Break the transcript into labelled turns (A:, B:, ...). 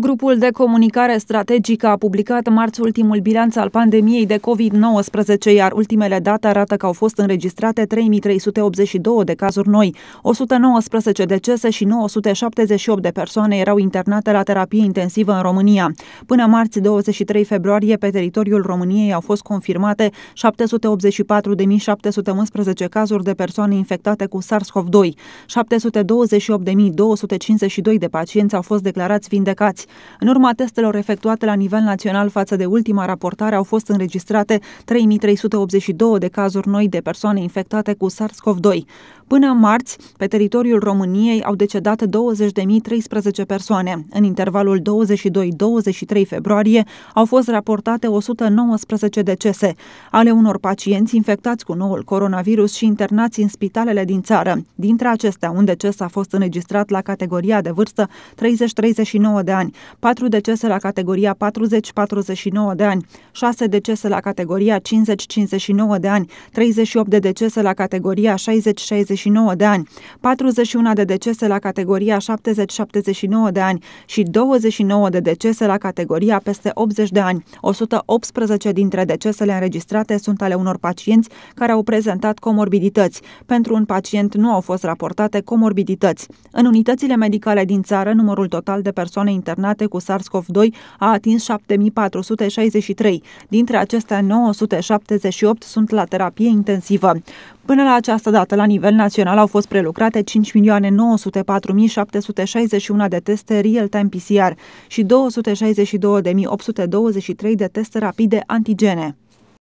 A: Grupul de comunicare strategică a publicat marți ultimul bilanț al pandemiei de COVID-19, iar ultimele date arată că au fost înregistrate 3382 de cazuri noi, 119 decese și 978 de persoane erau internate la terapie intensivă în România. Până marți 23 februarie, pe teritoriul României au fost confirmate 784.711 cazuri de persoane infectate cu SARS-CoV-2. 728.252 de pacienți au fost declarați vindecați. În urma testelor efectuate la nivel național față de ultima raportare au fost înregistrate 3382 de cazuri noi de persoane infectate cu SARS-CoV-2. Până marți, pe teritoriul României au decedat 20.013 persoane. În intervalul 22-23 februarie au fost raportate 119 decese ale unor pacienți infectați cu noul coronavirus și internați în spitalele din țară. Dintre acestea, un deces a fost înregistrat la categoria de vârstă 30-39 de ani, 4 decese la categoria 40-49 de ani, 6 decese la categoria 50-59 de ani, 38 de decese la categoria 60-69 de ani, 41 de decese la categoria 70-79 de ani și 29 de decese la categoria peste 80 de ani. 118 dintre decesele înregistrate sunt ale unor pacienți care au prezentat comorbidități. Pentru un pacient nu au fost raportate comorbidități. În unitățile medicale din țară, numărul total de persoane internate vaccinate cu SARS-CoV-2 a atins 7463. Dintre acestea, 978 sunt la terapie intensivă. Până la această dată, la nivel național, au fost prelucrate 5.904.761 de teste real-time PCR și 262.823 de teste rapide antigene.